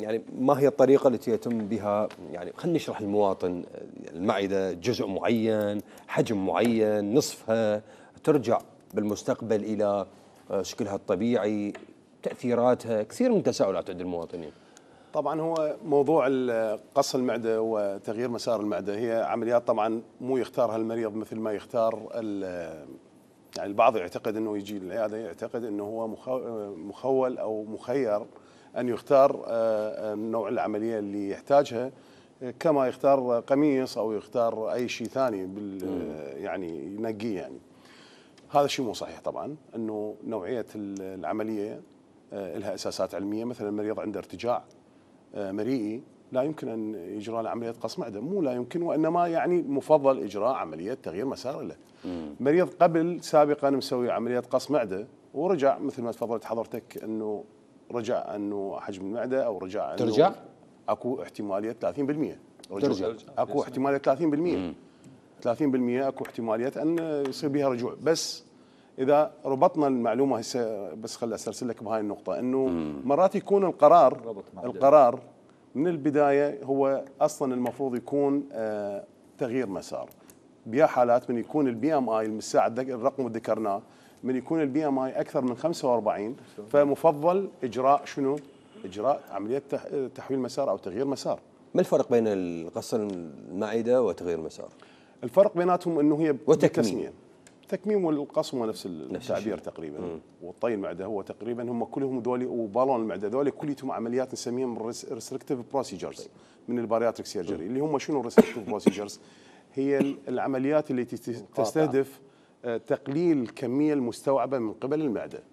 يعني ما هي الطريقة التي يتم بها يعني خلينا نشرح للمواطن المعدة جزء معين حجم معين نصفها ترجع بالمستقبل إلى شكلها الطبيعي تأثيراتها كثير من التساؤلات عند المواطنين طبعا هو موضوع قص المعده وتغيير مسار المعده هي عمليات طبعا مو يختارها المريض مثل ما يختار يعني البعض يعتقد انه يجي للعياده يعتقد انه هو مخول او مخير أن يختار آه، آه، نوع العملية اللي يحتاجها كما يختار قميص أو يختار أي شيء ثاني بال آه، يعني ينقيه يعني هذا الشيء مو صحيح طبعا أنه نوعية العملية لها أساسات علمية مثلا المريض عنده ارتجاع مريئي لا يمكن أن يجرى له عملية قص معدة مو لا يمكن وإنما يعني مفضل إجراء عملية تغيير مسار له مريض قبل سابقا مسوي عملية قص معدة ورجع مثل ما تفضلت حضرتك أنه رجع انه حجم المعده او رجع انه ترجع؟ اكو احتماليه 30% ترجع اكو احتماليه 30% مم. 30% اكو احتماليه ان يصير بها رجوع بس اذا ربطنا المعلومه هسه بس خل اسلسل لك بهاي النقطه انه مرات يكون القرار القرار من البدايه هو اصلا المفروض يكون آه، تغيير مسار بيا حالات من يكون البي ام اي المساعد الرقم اللي ذكرناه من يكون البي ام اي اكثر من 45 فمفضل اجراء شنو؟ اجراء عمليه تحويل مسار او تغيير مسار. ما الفرق بين القصر المعده وتغيير مسار؟ الفرق بيناتهم انه هي وتكميم والقص والقصم نفس التعبير تقريبا مم. والطي المعده هو تقريبا هم كلهم ذولي وبالون المعده ذولي كليتهم عمليات نسميهم ريستركتيف طيب. بروسيجرز من البارياتريك سيرجري اللي هم شنو الريستركتيف بروسيجرز؟ هي العمليات اللي تستهدف تقليل الكميه المستوعبه من قبل المعده